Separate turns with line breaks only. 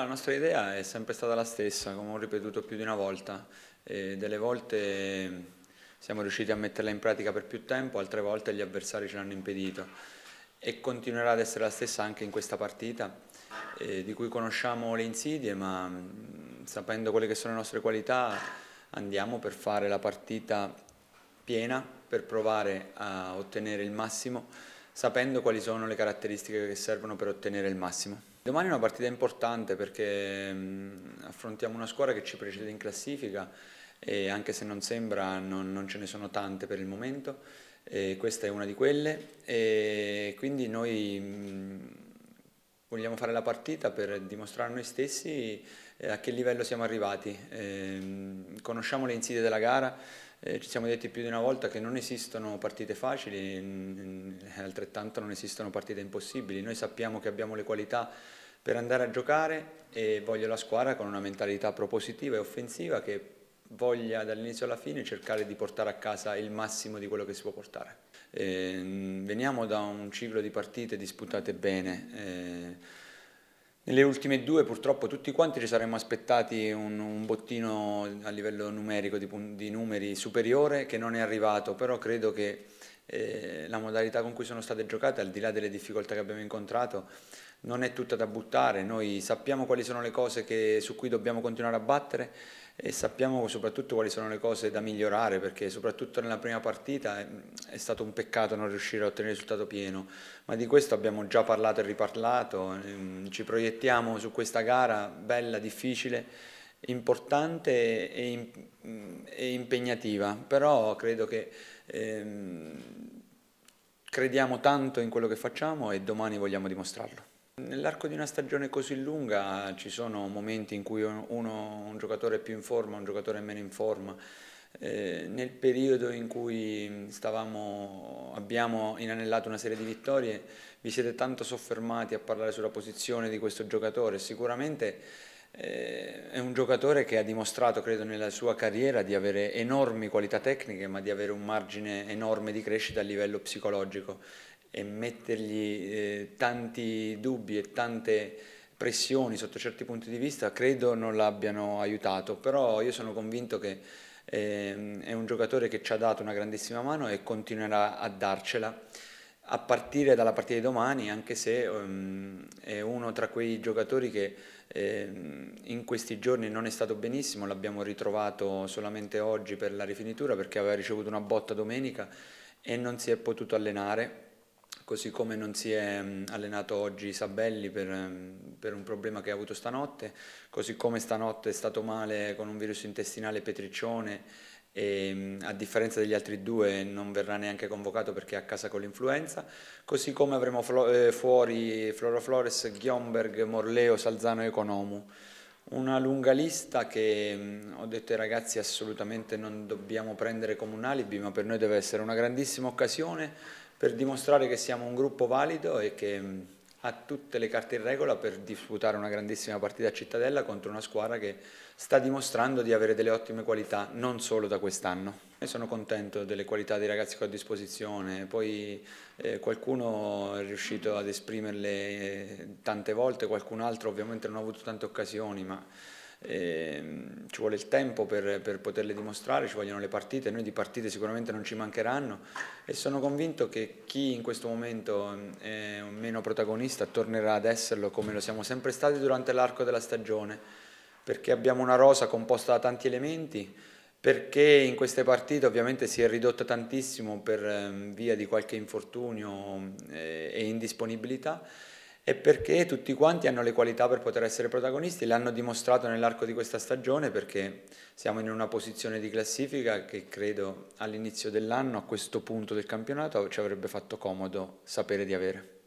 La nostra idea è sempre stata la stessa, come ho ripetuto più di una volta. E delle volte siamo riusciti a metterla in pratica per più tempo, altre volte gli avversari ce l'hanno impedito. E continuerà ad essere la stessa anche in questa partita, eh, di cui conosciamo le insidie, ma sapendo quelle che sono le nostre qualità andiamo per fare la partita piena, per provare a ottenere il massimo sapendo quali sono le caratteristiche che servono per ottenere il massimo. Domani è una partita importante perché mm, affrontiamo una squadra che ci precede in classifica e anche se non sembra non, non ce ne sono tante per il momento e questa è una di quelle e quindi noi mm, vogliamo fare la partita per dimostrare a noi stessi eh, a che livello siamo arrivati. Ehm, conosciamo le insidie della gara, eh, ci siamo detti più di una volta che non esistono partite facili, altrettanto non esistono partite impossibili. Noi sappiamo che abbiamo le qualità per andare a giocare e voglio la squadra con una mentalità propositiva e offensiva che voglia dall'inizio alla fine cercare di portare a casa il massimo di quello che si può portare. Eh, veniamo da un ciclo di partite disputate bene. Eh, nelle ultime due purtroppo tutti quanti ci saremmo aspettati un, un bottino a livello numerico, di, di, numeri superiore che non è arrivato, però credo che eh, la modalità con cui sono state giocate, al di là delle difficoltà che abbiamo incontrato, non è tutta da buttare, noi sappiamo quali sono le cose che, su cui dobbiamo continuare a battere e sappiamo soprattutto quali sono le cose da migliorare perché soprattutto nella prima partita ehm, è, stato un peccato non riuscire a ottenere il risultato pieno, ma di questo abbiamo già parlato e riparlato, ehm, ci proiettiamo su questa gara bella, difficile importante e, e impegnativa, però credo che ehm, crediamo tanto in quello che facciamo e domani vogliamo dimostrarlo. Nell'arco di una stagione così lunga ci sono momenti in cui uno, un giocatore è più in forma, un giocatore è meno in forma. Eh, nel periodo in cui stavamo, abbiamo inanellato una serie di vittorie vi siete tanto soffermati a parlare sulla posizione di questo giocatore. Sicuramente eh, è un giocatore che ha dimostrato, credo, nella sua carriera di avere enormi qualità tecniche ma di avere un margine enorme di crescita a livello psicologico e mettergli eh, tanti dubbi e tante pressioni sotto certi punti di vista credo non l'abbiano aiutato, però io sono convinto che eh, è un giocatore che ci ha dato una grandissima mano e continuerà a darcela a partire dalla partita di domani, anche se um, è uno tra quei giocatori che eh, in questi giorni non è stato benissimo, l'abbiamo ritrovato solamente oggi per la rifinitura perché aveva ricevuto una botta domenica e non si è potuto allenare così come non si è mm, allenato oggi Sabelli per, mm, per, un problema che ha avuto stanotte, così come stanotte è stato male con un virus intestinale Petriccione e mm, a differenza degli altri due non verrà neanche convocato perché è a casa con l'influenza, così come avremo eh, fuori Floro Flores, Gionberg, Morleo, Salzano e Economu una lunga lista che mh, mm, ho detto ai ragazzi assolutamente non dobbiamo prendere come un alibi, ma per noi deve essere una grandissima occasione per dimostrare che siamo un gruppo valido e che mh, mm, ha tutte le carte in regola per disputare una grandissima partita a Cittadella contro una squadra che sta dimostrando di avere delle ottime qualità, non solo da quest'anno. E sono contento delle qualità dei ragazzi che ho a disposizione, poi eh, qualcuno è riuscito ad esprimerle eh, tante volte, qualcun altro ovviamente non ha avuto tante occasioni, ma Ehm, ci vuole il tempo per, per, poterle dimostrare, ci vogliono le partite, noi di partite sicuramente non ci mancheranno e sono convinto che chi in questo momento ehm, è meno protagonista tornerà ad esserlo come lo siamo sempre stati durante l'arco della stagione, perché abbiamo una rosa composta da tanti elementi, perché in queste partite ovviamente si è ridotta tantissimo per ehm, via di qualche infortunio e indisponibilità e perché tutti quanti hanno le qualità per poter essere protagonisti, le hanno dimostrato nell'arco di questa stagione perché siamo in una posizione di classifica che credo all'inizio dell'anno, a questo punto del campionato, ci avrebbe fatto comodo sapere di avere.